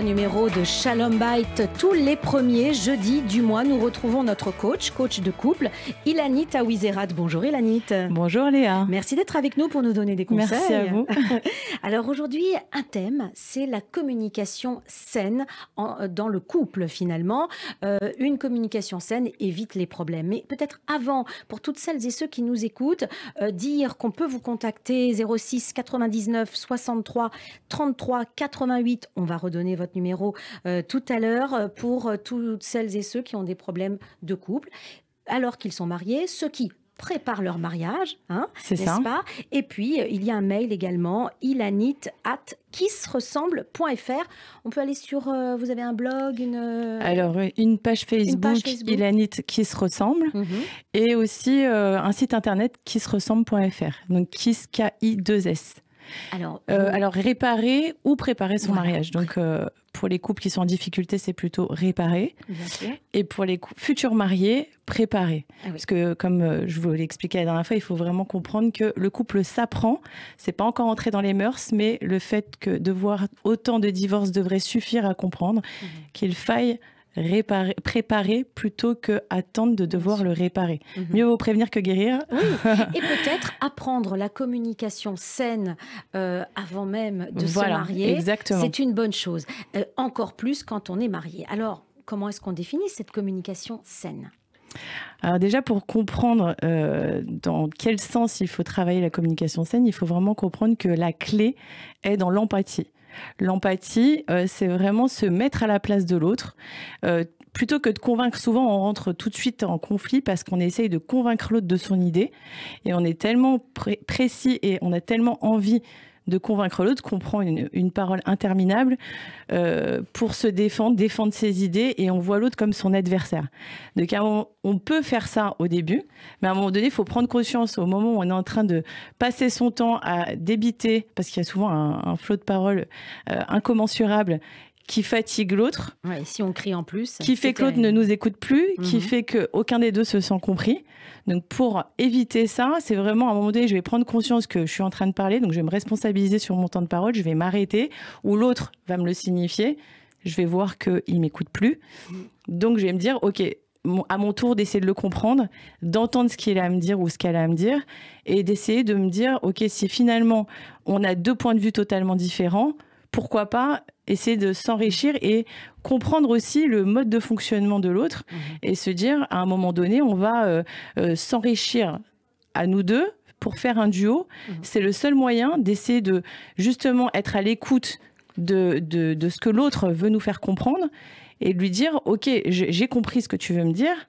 numéro de Shalom Bite. Tous les premiers jeudis du mois, nous retrouvons notre coach, coach de couple, Ilanit Awizerat. Bonjour Ilanit. Bonjour Léa. Merci d'être avec nous pour nous donner des conseils. Merci à vous. Alors aujourd'hui, un thème, c'est la communication saine euh, dans le couple finalement. Euh, une communication saine évite les problèmes. Mais peut-être avant, pour toutes celles et ceux qui nous écoutent, euh, dire qu'on peut vous contacter 06 99 63 33 88. On va redonner votre numéro euh, tout à l'heure euh, pour euh, toutes celles et ceux qui ont des problèmes de couple alors qu'ils sont mariés, ceux qui préparent leur mariage, hein, n'est-ce Et puis, il y a un mail également, ilanit at kissressemble.fr. On peut aller sur, vous avez un blog, une... Alors, une page Facebook, une qui se ressemble, mhm. et aussi un site internet qui se ressemble.fr, donc kiss, K-I-2-S. Euh, alors, réparer ou préparer son mariage. Donc euh, pour les couples qui sont en difficulté, c'est plutôt réparer. Et pour les futurs mariés, préparer. Ah Parce que comme euh, je vous l'expliquais la dernière fois, il faut vraiment comprendre que le couple s'apprend. C'est pas encore entré dans les mœurs, mais le fait que de voir autant de divorces devrait suffire à comprendre mhm. qu'il faille réparer, préparer plutôt que attendre de devoir le réparer. Mhm. Mieux vaut prévenir que guérir. Et peut-être apprendre la communication saine euh, avant même de se marier. C'est une bonne chose. Euh, encore plus quand on est marié. Alors, comment est-ce qu'on définit cette communication saine alors déjà, pour comprendre euh, dans quel sens il faut travailler la communication saine, il faut vraiment comprendre que la clé est dans l'empathie. L'empathie, euh, c'est vraiment se mettre à la place de l'autre. Euh, plutôt que de convaincre, souvent on rentre tout de suite en conflit parce qu'on essaye de convaincre l'autre de son idée et on est tellement précis et on a tellement envie de convaincre l'autre qu'on prend une, parole interminable euh, pour se défendre, défendre ses idées et on voit l'autre comme son adversaire. Donc on, on, peut faire ça au début, mais à un moment donné, il faut prendre conscience au moment où on est en train de passer son temps à débiter, parce qu'il y a souvent un, flot de paroles euh, incommensurable qui fatigue l'autre. si on crie en plus. Qui fait que l'autre ne nous écoute plus, qui mhm. fait qu'aucun des deux se sent compris. Donc pour éviter ça, c'est vraiment à un moment donné, je vais prendre conscience que je suis en train de parler, donc je vais me responsabiliser sur mon temps de parole, je vais m'arrêter, ou l'autre va me le signifier, je vais voir qu'il ne m'écoute plus. Mhm. Donc je vais me dire, OK, à mon tour d'essayer de le comprendre, d'entendre ce qu'il a à me dire ou ce qu'elle a à me dire, et d'essayer de me dire, OK, si finalement on a deux points de vue totalement différents, pourquoi pas essayer de s'enrichir et comprendre aussi le mode de fonctionnement de l'autre mhm. et se dire à un moment donné, on va euh, euh, s'enrichir à nous deux pour faire un duo. Mhm. C'est le seul moyen d'essayer de justement être à l'écoute de, de, ce que l'autre veut nous faire comprendre et lui dire, OK, j'ai compris ce que tu veux me dire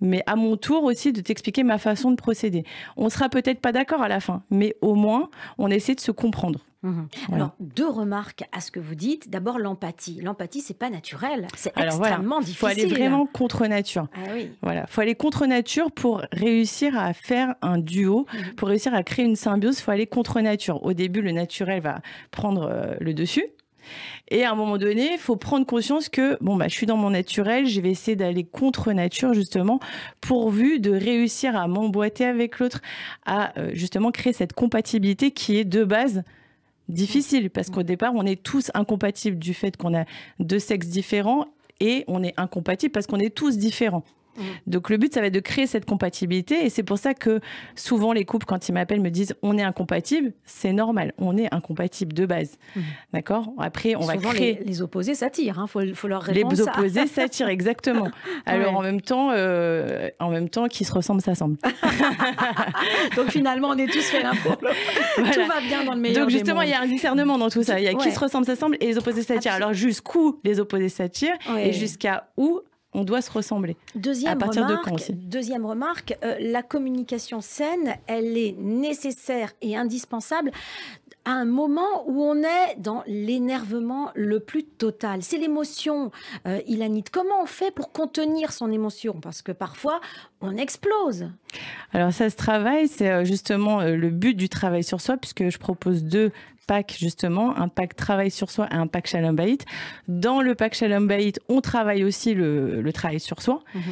mais à mon tour aussi de t'expliquer ma façon de procéder. On sera peut-être pas d'accord à la fin, mais au moins, on essaie de se comprendre. Mhm. Alors, deux remarques à ce que vous dites. D'abord, l'empathie. L'empathie, c'est pas naturel. C'est extrêmement difficile. Il faut aller vraiment contre nature. Ah Il Voilà. faut aller contre nature pour réussir à faire un duo, mhm. pour réussir à créer une symbiose. Il faut aller contre nature. Au début, le naturel va prendre euh, le dessus. Et à un moment donné, il faut prendre conscience que bon, bah, je suis dans mon naturel, je vais essayer d'aller contre nature, justement, pourvu de réussir à m'emboîter avec l'autre, à euh, justement créer cette compatibilité qui est de base difficile mmh. parce qu'au départ on est tous incompatibles du fait qu'on a deux sexes différents et on est incompatibles parce qu'on est tous différents. Mm. Donc le but, ça va être de créer cette compatibilité. Et c'est pour ça que souvent les couples, quand ils m'appellent, me disent on est incompatible. C'est normal, on est incompatible de base. Mm. D'accord Après, on va créer. Les, opposés s'attirent, il hein. faut, leur répondre. Les opposés s'attirent, exactement. Alors en même temps, euh, en même temps, qui se ressemblent s'assemble Donc finalement, on est tous fait un Tout va bien dans le meilleur. Donc justement, il y a un discernement dans tout ça. Il y a qui se ressemble s'assemble et les opposés s'attirent. Alors jusqu'où les opposés s'attirent et jusqu'à où on doit se ressembler. Deuxième partir remarque, de Deuxième remarque, euh, la communication saine, elle est nécessaire et indispensable à un moment où on est dans l'énervement le plus total. C'est l'émotion, euh, Ilanit. Comment on fait pour contenir son émotion Parce que parfois, on explose. Alors ça se travaille, c'est euh, justement le but du travail sur soi, puisque je propose deux justement, un pack travail sur soi et un pack Shalom Bayit. Dans le pack Shalom Bayit, on travaille aussi le, travail sur soi. Mhm.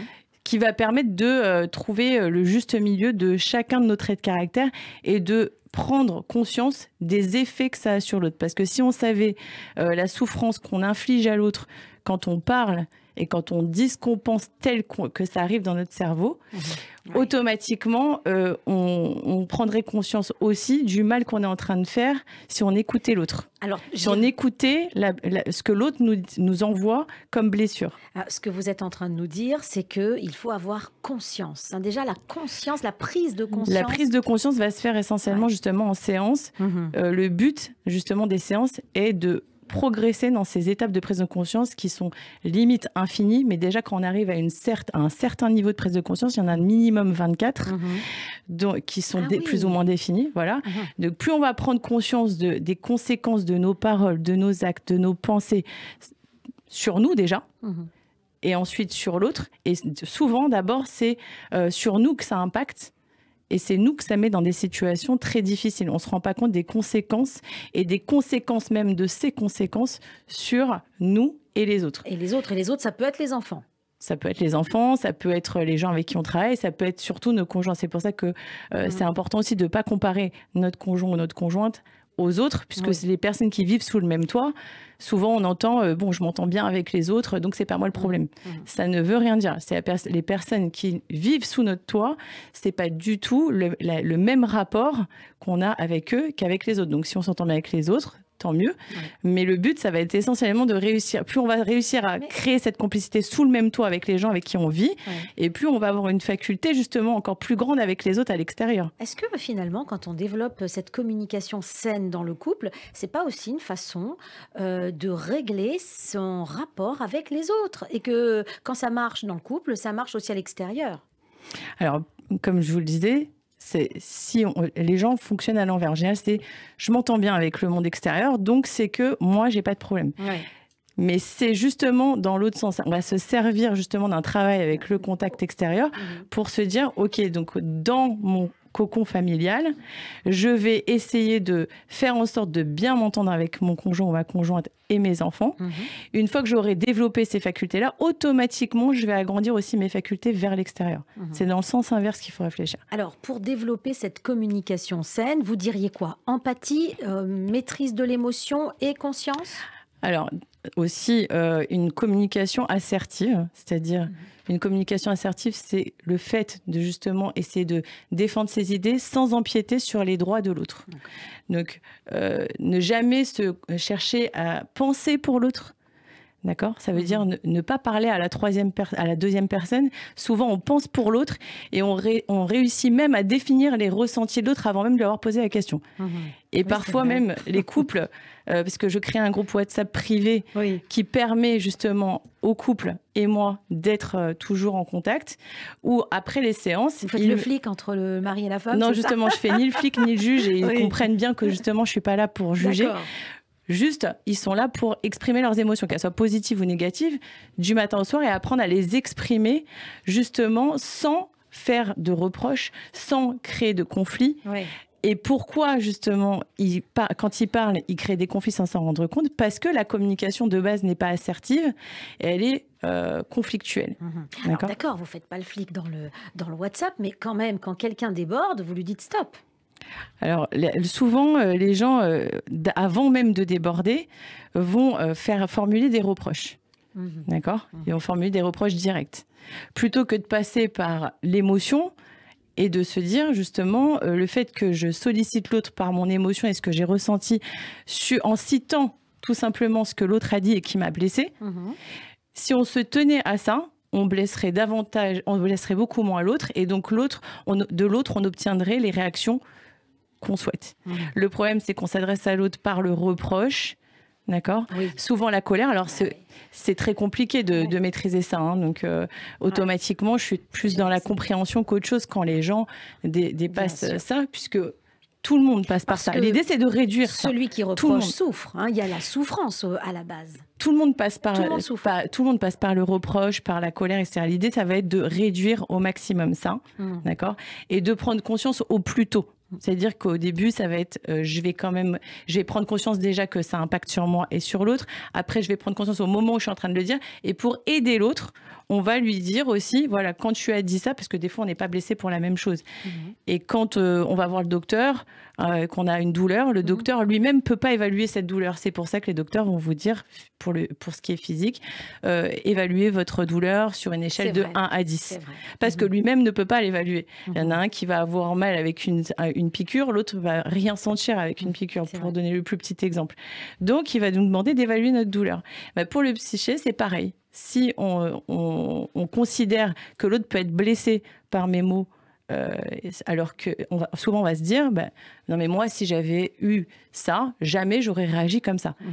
qui va permettre de euh, trouver euh, le juste milieu de chacun de nos traits de caractère et de prendre conscience des effets que ça a sur l'autre. Parce que si on savait euh, la souffrance qu'on inflige à l'autre quand on parle et quand on dit ce qu'on pense tel que ça arrive dans notre cerveau, mhm. automatiquement, euh, on, prendrait conscience aussi du mal qu'on est en train de faire si on écoutait l'autre. Alors, si on écoutait ce que l'autre nous, nous, envoie comme blessure. Ah, ce que vous êtes en train de nous dire, c'est qu'il faut avoir conscience. Hein, déjà, la conscience, la prise de conscience. La prise de conscience va se faire essentiellement justement en séance. Mhm. Euh, le but justement des séances est de progresser dans ces étapes de prise de conscience qui sont limite infinies, mais déjà quand on arrive à, une un certain niveau de prise de conscience, il y en a un minimum 24 mhm. donc, qui sont ah plus ou moins définis. Voilà. Mhm. Donc plus on va prendre conscience de, des conséquences de nos paroles, de nos actes, de nos pensées sur nous déjà, mhm. et ensuite sur l'autre. Et souvent, d'abord, c'est euh, sur nous que ça impacte. Et c'est nous que ça met dans des situations très difficiles. On ne se rend pas compte des conséquences et des conséquences même de ces conséquences sur nous et les autres. Et les autres, et les autres, ça peut être les enfants. Ça peut être les enfants, ça peut être les gens avec qui on travaille, ça peut être surtout nos conjoints. C'est pour ça que euh, mm. c'est important aussi de ne pas comparer notre conjoint ou notre conjointe aux autres, puisque c'est les personnes qui vivent sous le même toit. Souvent, on entend euh, bon, je m'entends bien avec les autres, donc c'est pas moi le mmh. problème. Mmh. Ça ne veut rien dire. C'est les personnes qui vivent sous notre toit, c'est pas du tout le, le même rapport qu'on a avec eux qu'avec les autres. Donc, si on s'entend bien avec les autres, tant mieux. Mais le but, ça va être essentiellement de réussir. Plus on va réussir à créer cette complicité sous le même toit avec les gens avec qui on vit, et plus on va avoir une faculté justement encore plus grande avec les autres à l'extérieur. Est-ce que finalement, quand on développe cette communication saine dans le couple, c'est pas aussi une façon euh, de régler son rapport avec les autres et que quand ça marche dans le couple, ça marche aussi à l'extérieur Alors, comme je vous le disais, c'est si les gens fonctionnent à l'envers. général, c'est je m'entends bien avec le monde extérieur, donc c'est que moi, j'ai pas de problème. Mais c'est justement dans l'autre sens. On va se servir justement d'un travail avec le contact extérieur mmh. pour se dire, OK, donc dans mon cocon familial. Je vais essayer de faire en sorte de bien m'entendre avec mon conjoint ou ma conjointe et mes enfants. Mhm. Une fois que j'aurai développé ces facultés-là, automatiquement, je vais agrandir aussi mes facultés vers l'extérieur. Mhm. C'est dans le sens inverse qu'il faut réfléchir. Alors, pour développer cette communication saine, vous diriez quoi Empathie, euh, maîtrise de l'émotion et conscience alors, aussi euh, une communication assertive, c'est-à-dire mhm. une communication assertive, c'est le fait de justement essayer de défendre ses idées sans empiéter sur les droits de l'autre. Donc, euh, ne jamais se chercher à penser pour l'autre. D'accord Ça veut dire mhm. ne, pas parler à la, troisième à la deuxième personne. Souvent, on pense pour l'autre et on, réussit même à définir les ressentis de l'autre avant même de lui avoir posé la question. Mhm. Et parfois même les couples, euh, parce que je crée un groupe WhatsApp privé qui permet justement aux couples et moi d'être euh, toujours en contact, ou après les séances... Vous faites le flic entre le mari et la femme Non, justement, je fais ni le flic ni le juge, et ils comprennent bien que justement, je suis pas là pour juger. Juste, ils sont là pour exprimer leurs émotions, qu'elles soient positives ou négatives, du matin au soir, et apprendre à les exprimer justement sans faire de reproches sans créer de conflits. Oui. Et pourquoi justement, il, quand il parle, il crée des conflits sans s'en rendre compte Parce que la communication de base n'est pas assertive elle est euh, conflictuelle. Mmh d'accord, d'accord, vous faites pas le flic dans le, dans le WhatsApp, mais quand même, quand quelqu'un déborde, vous lui dites stop. Alors souvent, euh, les gens, euh, avant même de déborder, vont faire formuler des reproches. Mmh d'accord Ils mmh vont formuler des reproches directs. Plutôt que de passer par l'émotion, et de se dire justement euh, le fait que je sollicite l'autre par mon émotion et ce que j'ai ressenti en citant tout simplement ce que l'autre a dit et qui m'a blessé. Mhm. Si on se tenait à ça, on blesserait davantage, on blesserait beaucoup moins l'autre et donc l'autre, de l'autre, on obtiendrait les réactions qu'on souhaite. Mhm. Le problème, c'est qu'on s'adresse à l'autre par le reproche, D'accord Souvent la colère, alors c'est ah très compliqué de, maîtriser ça. Hein. donc euh, ah automatiquement, je suis plus dans la compréhension qu'autre chose quand les gens dépassent ça, puisque tout le monde passe par ça. L'idée, c'est de réduire celui qui reproche tout le monde. souffre. Hein. il y a la souffrance euh, à la base. Tout le monde passe par le tout le monde passe par le reproche, par la colère, etc. L'idée, ça va être de réduire au maximum ça, hum. d'accord, et de prendre conscience au plus tôt. C'est-à-dire qu'au début, ça va être, euh, je vais quand même, je vais prendre conscience déjà que ça impacte sur moi et sur l'autre. Après, je vais prendre conscience au moment où je suis en train de le dire. Et pour aider l'autre, on va lui dire aussi, voilà, quand tu as dit ça, parce que des fois on n'est pas blessé pour la même chose. Mhm. Et quand euh, on va voir le docteur, euh, qu'on a une douleur, le mhm. docteur lui-même peut pas évaluer cette douleur. C'est pour ça que les docteurs vont vous dire, pour, le, pour ce qui est physique, évaluer euh, évaluez votre douleur sur une échelle de 1 à 10. Parce que mhm. lui-même ne peut pas l'évaluer. Il y en a un qui va avoir mal avec une, une piqûre, l'autre va rien sentir avec une piqûre, pour donner le plus petit exemple. Donc il va nous demander d'évaluer notre douleur. Bah, pour le psyché, c'est pareil si on, considère que l'autre peut être blessé par mes mots, euh, alors que souvent on va se dire, ben, non mais moi si j'avais eu ça, jamais j'aurais réagi comme ça. Mhm.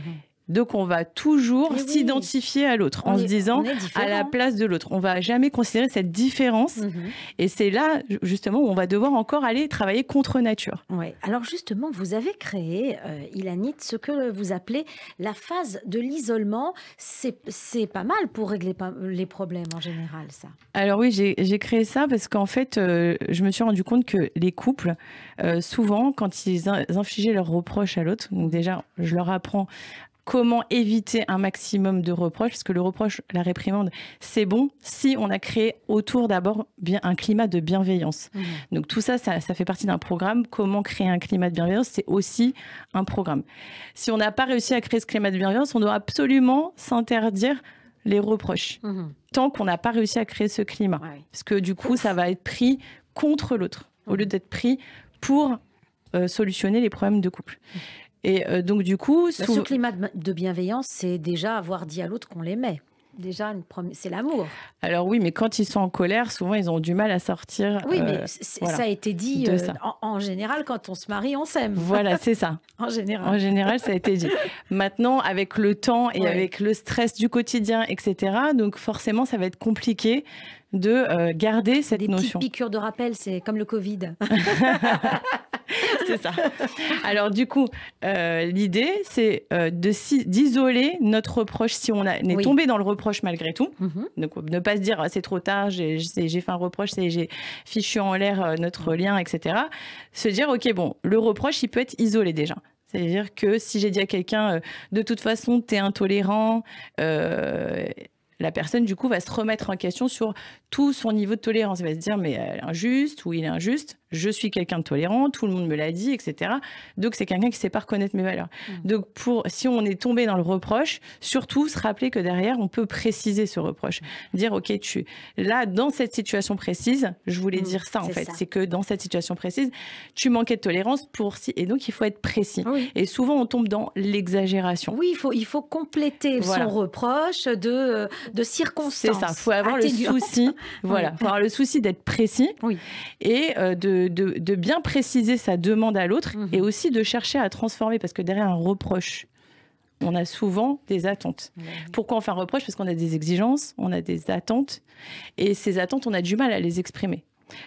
Donc on va toujours eh s'identifier à l'autre en se disant à la place de l'autre. On va jamais considérer cette différence. Mhm. Et c'est là justement où on va devoir encore aller travailler contre nature. Ouais. Alors justement, vous avez créé, euh, Ilanit, ce que vous appelez la phase de l'isolement. C'est pas mal pour régler les problèmes en général, ça. Alors oui, j'ai créé ça parce qu'en fait, euh, je me suis rendu compte que les couples, euh, souvent, quand ils infligeaient leurs reproches à l'autre, donc déjà, je leur apprends comment éviter un maximum de reproches, parce que le reproche, la réprimande, c'est bon si on a créé autour d'abord bien un climat de bienveillance. Mmh. Donc tout ça, ça, fait partie d'un programme. Comment créer un climat de bienveillance, c'est aussi un programme. Si on n'a pas réussi à créer ce climat de bienveillance, on doit absolument s'interdire les reproches, mmh. tant qu'on n'a pas réussi à créer ce climat. Parce que du coup, ça va être pris contre l'autre, au lieu mmh. d'être pris pour euh, solutionner les problèmes de couple. Et euh, donc, du coup. Bah, ce, climat de bienveillance, c'est déjà avoir dit à l'autre qu'on l'aimait. Déjà, c'est l'amour. Alors oui, mais quand ils sont en colère, souvent ils ont du mal à sortir. Oui, euh, mais ça a été dit euh, en, général quand on se marie, on s'aime. Voilà, c'est ça. en général. ça a été dit. Maintenant, avec le temps et avec le stress du quotidien, etc. Donc forcément, ça va être compliqué de euh, garder cette Des notion. Des piqûres de rappel, c'est comme le Covid. c'est ça. Alors du coup, euh, l'idée, c'est euh, d'isoler notre reproche si on, est tombé dans le reproche malgré tout. Mhm. Donc ne pas se dire ah, c'est trop tard, j'ai fait un reproche, j'ai fichu en l'air notre mhm. lien, etc. Se dire ok bon, le reproche, il peut être isolé déjà. C'est-à-dire que si j'ai dit à quelqu'un, de toute façon, t'es intolérant, la personne, du coup, va se remettre en question sur tout son niveau de tolérance. Elle va se dire, mais elle est injuste ou il est injuste, je suis quelqu'un de tolérant, tout le monde me l'a dit, etc. Donc, c'est quelqu'un qui ne sait pas reconnaître mes valeurs. Mmh. Donc, pour, si on est tombé dans le reproche, surtout se rappeler que derrière, on peut préciser ce reproche. Mmh. Dire, OK, tu, là, dans cette situation précise, je voulais mmh, dire ça, en fait. C'est que dans cette situation précise, tu manquais de tolérance pour si. Et donc, il faut être précis. Et souvent, on tombe dans l'exagération. Oui, il faut, il faut compléter son reproche de euh, de circonstances. C'est ça, il faut avoir le souci, voilà, avoir le souci d'être précis et euh, de, bien préciser sa demande à l'autre et mhm. aussi de chercher à transformer parce que derrière un reproche, on a souvent des attentes. Pourquoi on fait un reproche Parce qu'on a des exigences, on a des attentes, et ces attentes, on a du mal à les exprimer.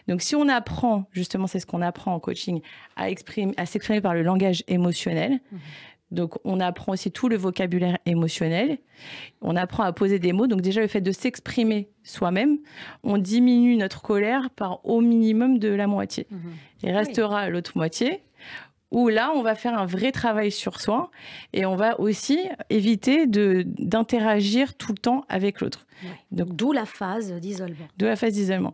Donc si on apprend, justement, c'est ce qu'on apprend en coaching, à, exprimer, à s'exprimer par le langage émotionnel, mhm. Donc, on apprend aussi tout le vocabulaire émotionnel. On apprend à poser des mots. Donc, déjà, le fait de s'exprimer soi-même, on diminue notre colère par au minimum de la moitié. Mhm. Il restera l'autre moitié où là, on va faire un vrai travail sur soi et on va aussi éviter d'interagir tout le temps avec l'autre. Donc D'où la phase d'isolement. De la phase d'isolement.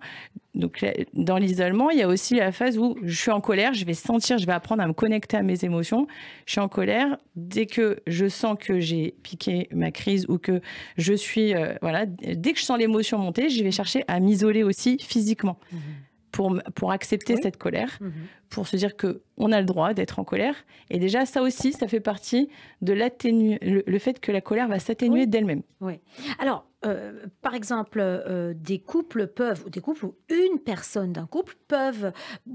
Donc, dans l'isolement, il y a aussi la phase où je suis en colère, je vais sentir, je vais apprendre à me connecter à mes émotions. Je suis en colère. Dès que je sens que j'ai piqué ma crise ou que je suis. Euh, voilà, dès que je sens l'émotion monter, je vais chercher à m'isoler aussi physiquement mmh. pour, pour accepter cette colère, mmh. pour se dire qu'on a le droit d'être en colère. Et déjà, ça aussi, ça fait partie de l'atténuer, le, fait que la colère va s'atténuer d'elle-même. Oui. Alors, euh, par exemple, euh, des couples peuvent, ou des couples ou une personne d'un couple peuvent,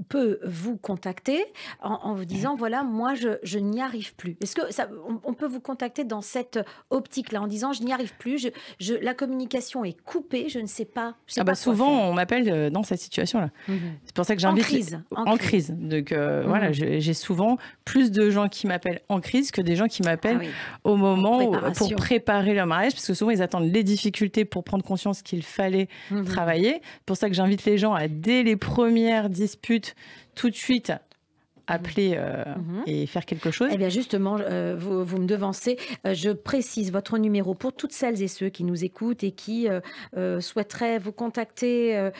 peut vous contacter en, vous disant mmh. voilà, moi je, je n'y arrive plus. Est-ce que ça, on, peut vous contacter dans cette optique-là en disant je n'y arrive plus, je, la communication est coupée, je ne sais pas. Ah bah souvent on m'appelle euh, dans cette situation-là. Mmh. C'est pour ça que j'invite. En crise. En, crise. Donc mmh. voilà, j'ai souvent plus de gens qui m'appellent en crise que des gens qui m'appellent ah au moment pour préparer leur mariage, parce que souvent ils attendent les difficultés pour prendre conscience qu'il fallait mmh travailler. C'est pour ça que j'invite les gens à, dès les premières disputes, tout de suite appeler euh, mhm. et faire quelque chose. Eh bien justement, euh, vous, me devancez. Euh, je précise votre numéro pour toutes celles et ceux qui nous écoutent et qui souhaiteraient vous contacter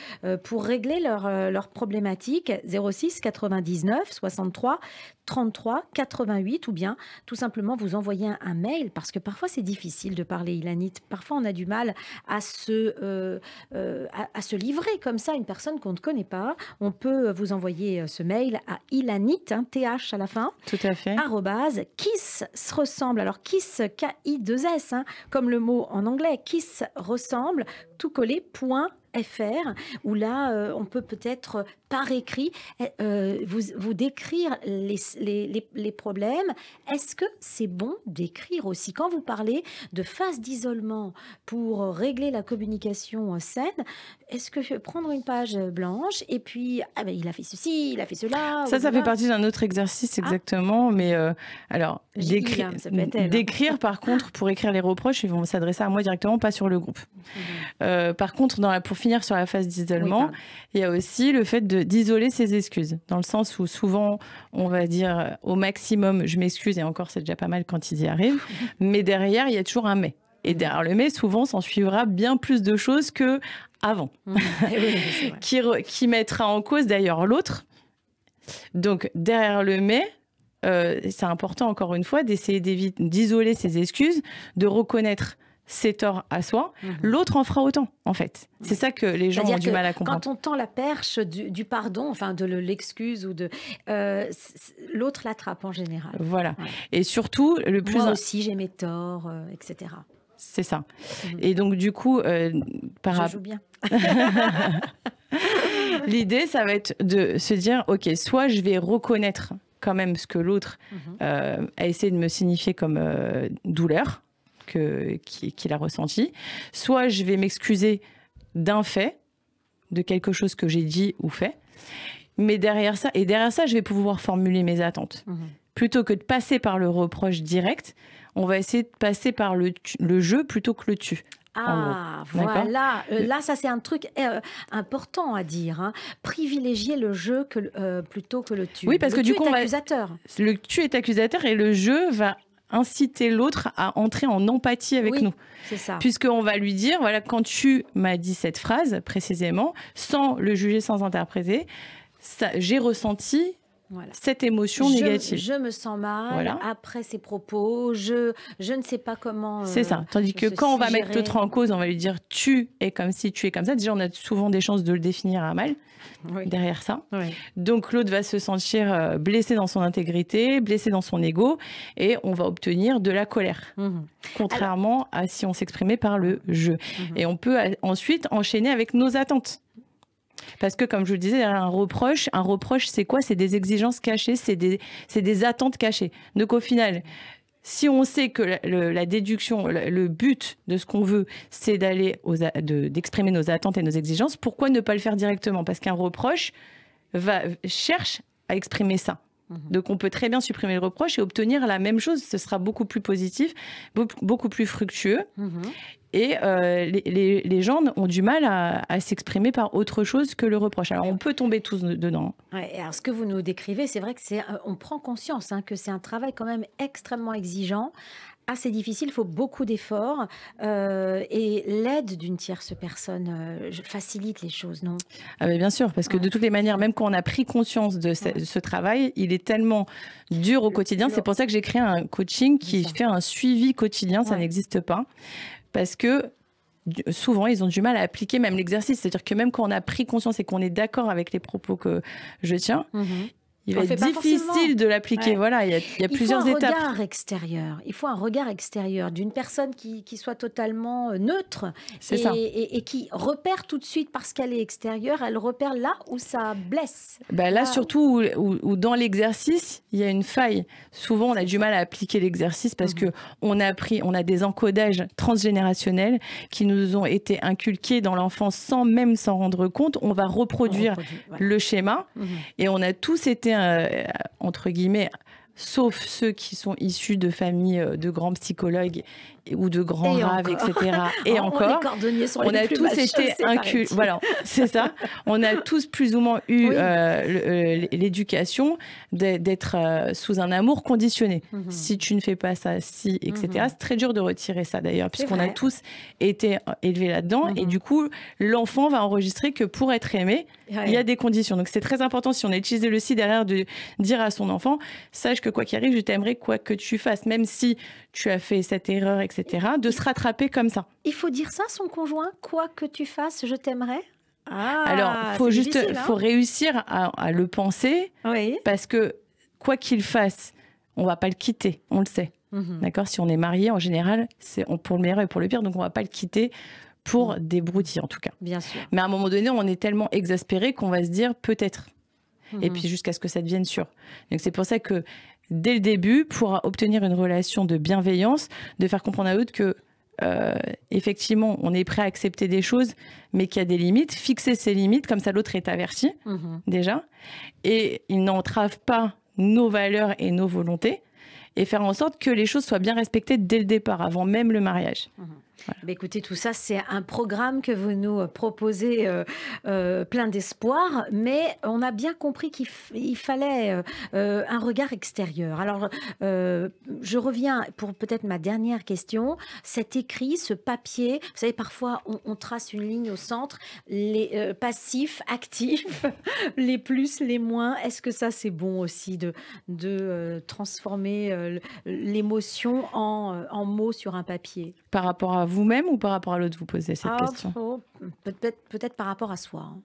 pour régler leur, leur problématique 06 99 63 33 88 ou bien tout simplement vous envoyer un, mail parce que parfois c'est difficile de parler Ilanit. Parfois on a du mal à se, à, se livrer comme ça à une personne qu'on ne connaît pas. On peut vous envoyer ce mail à Ilanit th à la fin. Tout à fait. Arrobase, kiss se ressemble. Alors kiss, K-I-2-S, hein, comme le mot en anglais, kiss ressemble toutcoller.fr où là, euh, on peut peut-être euh, par écrit euh, vous, vous, décrire les, les, les, problèmes. Est-ce que c'est bon d'écrire aussi Quand vous parlez de phase d'isolement pour régler la communication saine, est-ce que prendre une page blanche et puis ah ben, il a fait ceci, il a fait cela Ça, ça fait partie d'un autre exercice ah. exactement, mais alors hein. d'écrire, par contre, pour écrire les reproches, ils vont s'adresser à moi directement, pas sur le groupe. Mmh. Euh, par contre, pour finir sur la phase d'isolement, il y a aussi le fait d'isoler ses excuses, dans le sens où souvent on va dire au maximum je m'excuse et encore c'est déjà pas mal quand ils y arrivent, mais derrière il y a toujours un mais. Et mm-hmm. derrière le mais, souvent, s'en suivra bien plus de choses que avant, mm-hmm. eh qui, mettra en cause d'ailleurs l'autre. Donc derrière le mais, euh, c'est important encore une fois d'essayer d'isoler ses excuses, de reconnaître ses torts à soi, mhm. l'autre en fera autant, en fait. C'est ça que les gens ont du mal à comprendre. Quand on tend la perche du, pardon, enfin de l'excuse ou de euh, l'autre l'attrape en général. Voilà. Et surtout le plus. Moi aussi j'ai mes torts, euh, etc. C'est ça. Mhm. Et donc du coup, euh, par joue bien. L'idée, ça va être de se dire, ok, soit je vais reconnaître quand même ce que l'autre mhm. a essayé de me signifier comme douleur, qu'il a ressenti, soit je vais m'excuser d'un fait, de quelque chose que j'ai dit ou fait, mais derrière ça, et derrière ça, je vais pouvoir formuler mes attentes. Mhm. Plutôt que de passer par le reproche direct, on va essayer de passer par le, jeu plutôt que le tu. Ah, voilà. Euh, là, ça, c'est un truc euh, important à dire. Hein. Privilégier le jeu euh, plutôt que le tu. Oui, parce que du coup, accusateur. Le tu est accusateur et le jeu va inciter l'autre à entrer en empathie avec nous. puisque Puisqu'on va lui dire, voilà, quand tu m'as dit cette phrase précisément, sans le juger, sans interpréter, j'ai ressenti cette émotion négative. Je me sens mal après ces propos, je, je ne sais pas comment. Euh, C'est ça. Tandis que quand on va mettre l'autre en cause, on va lui dire tu es comme si tu es comme ça. Déjà, on a souvent des chances de le définir à mal derrière ça. Donc l'autre va se sentir euh, blessé dans son intégrité, blessé dans son ego, et on va obtenir de la colère. Mhm. Contrairement à si on s'exprimait par le mhm. je. Mhm. Et on peut euh, ensuite enchaîner avec nos attentes. Parce que, comme je vous le disais, un reproche, un reproche, c'est quoi C'est des exigences cachées, c'est des, des attentes cachées. Donc, au final, si on sait que la, déduction, le, but de ce qu'on veut, c'est d'aller d'exprimer nos attentes et nos exigences, pourquoi ne pas le faire directement Parce qu'un reproche va, cherche à exprimer ça. Mhm. Donc on peut très bien supprimer le reproche et obtenir la même chose. Ce sera beaucoup plus positif, beaucoup plus fructueux. Mhm. Et euh, les, gens ont du mal à, s'exprimer par autre chose que le reproche. Alors on peut tomber tous dedans. Hein. alors ce que vous nous décrivez, c'est vrai que c'est, euh, on prend conscience hein, que c'est un travail quand même extrêmement exigeant, assez difficile, il faut beaucoup d'efforts euh, et l'aide d'une tierce personne facilite les choses, non ah bah, Bien sûr, parce que de toutes les manières, même quand on a pris conscience de ce, travail, il est tellement dur au quotidien. C'est pour ça que j'ai créé un coaching qui fait un suivi quotidien, ça n'existe pas parce que souvent, ils ont du mal à appliquer même l'exercice. C'est-à-dire que même quand on a pris conscience et qu'on est d'accord avec les propos que je tiens, mhm il va être difficile de l'appliquer. Voilà, il y a, plusieurs étapes. Il faut un regard extérieur. Il faut un regard extérieur d'une personne qui, soit totalement euh, neutre et, Et, qui repère tout de suite parce qu'elle est extérieure, elle repère là où ça blesse. Bah, là, surtout où, dans l'exercice, il y a une faille. Souvent, on a du mal à appliquer l'exercice parce mhm. qu'on que on a pris, on a des encodages transgénérationnels qui nous ont été inculqués dans l'enfance sans même s'en rendre compte. On va reproduire, le schéma mhm. et on a tous été euh, entre guillemets, sauf ceux qui sont issus de familles euh, de grands psychologues ou de grands et raves, etc. Et oh, encore, on a tous été incul... Voilà, c'est ça. On a tous plus ou moins eu euh, euh, l'éducation d'être euh, sous un amour conditionné. Mhm. Si tu ne fais pas ça, si, etc. Mhm. C'est très dur de retirer ça d'ailleurs, puisqu'on a tous été élevés là-dedans. Et mhm. du coup, l'enfant va enregistrer que pour être aimé, il y a des conditions. Donc c'est très important si on a utilisé le si derrière de dire à son enfant, sache que quoi qu'il arrive, je t'aimerai quoi que tu fasses, même si tu as fait cette erreur, etc de se rattraper comme ça. Il faut dire ça à son conjoint, quoi que tu fasses, je t'aimerais ah, Alors, faut juste, hein. faut réussir à, le penser, parce que quoi qu'il fasse, on va pas le quitter, on le sait. Mhm. D'accord Si on est marié, en général, c'est pour le meilleur et pour le pire, donc on va pas le quitter pour mhm. des broutilles en tout cas. Bien sûr. Mais à un moment donné, on est tellement exaspéré qu'on va se dire peut-être. Et mhm. puis jusqu'à ce que ça devienne sûr. Donc c'est pour ça que dès le début pour obtenir une relation de bienveillance, de faire comprendre à l'autre que euh, effectivement, on est prêt à accepter des choses, mais qu'il y a des limites, fixer ses limites, comme ça l'autre est averti mhm. déjà, et il n'entrave pas nos valeurs et nos volontés, et faire en sorte que les choses soient bien respectées dès le départ, avant même le mariage. Mhm. Bah, écoutez, tout ça, c'est un programme que vous nous euh, proposez euh, euh, plein d'espoir, mais on a bien compris qu'il fallait un regard extérieur. Alors, je reviens pour peut-être ma dernière question. Cet écrit, ce papier, vous savez, parfois, on, trace une ligne au centre, les passifs, actifs, les plus, les moins. Est-ce que ça, c'est bon aussi de, transformer l'émotion en mots sur un papier par rapport à vous-même ou par rapport à l'autre, vous posez cette ah, question Peut-être par rapport à soi. Hein.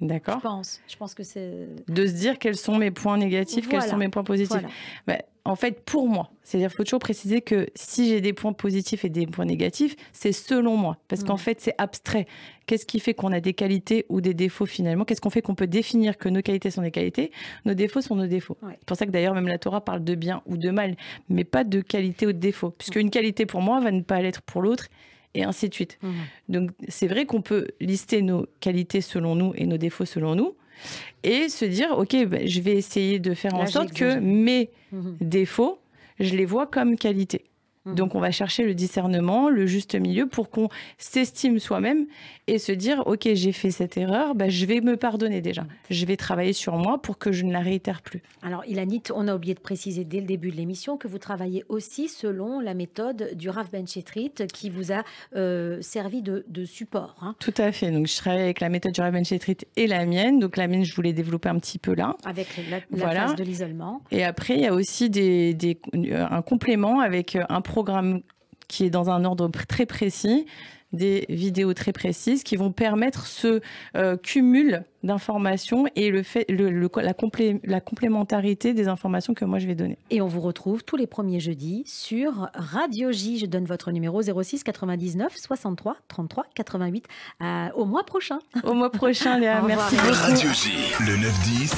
D'accord. Je pense. Je pense que c'est. De se dire quels sont mes points négatifs, quels sont mes points positifs. Bah, en fait, pour moi, c'est-à-dire faut toujours préciser que si j'ai des points positifs et des points négatifs, c'est selon moi, parce qu'en mm. fait, c'est abstrait. Qu'est-ce qui fait qu'on a des qualités ou des défauts finalement Qu'est-ce qu'on fait qu'on peut définir que nos qualités sont des qualités, nos défauts sont nos défauts C'est pour ça que d'ailleurs même la Torah parle de bien ou de mal, mais pas de qualité ou de défaut, puisque une qualité pour moi va ne pas l'être pour l'autre, et ainsi de suite. Mmh. Donc c'est vrai qu'on peut lister nos qualités selon nous et nos défauts selon nous et se dire, OK, ben, je vais essayer de faire en sorte que mes mmh. défauts, je les vois comme qualités. Mmh. Donc on va chercher le discernement, le juste milieu pour qu'on s'estime soi-même et se dire ok j'ai fait cette erreur, bah, je vais me pardonner déjà, mmh. je vais travailler sur moi pour que je ne la réitère plus. Alors Ilanit, on a oublié de préciser dès le début de l'émission que vous travaillez aussi selon la méthode du Rav Benchetrit qui vous a euh, servi de, support. Hein. Tout à fait, donc je travaille avec la méthode du Rav Benchetrit et la mienne, donc la mienne je voulais développer un petit peu là. Avec la, phase de l'isolement. Et après il y a aussi un complément avec euh, un projet programme qui est dans un ordre très précis, des vidéos très précises qui vont permettre ce euh, cumul d'informations et le fait, le, la, complémentarité des informations que moi je vais donner. Et on vous retrouve tous les premiers jeudis sur Radio J. Je donne votre numéro 06 99 63 33 88. au mois prochain. Au mois prochain, Léa. merci beaucoup. Radio J, le 9-10.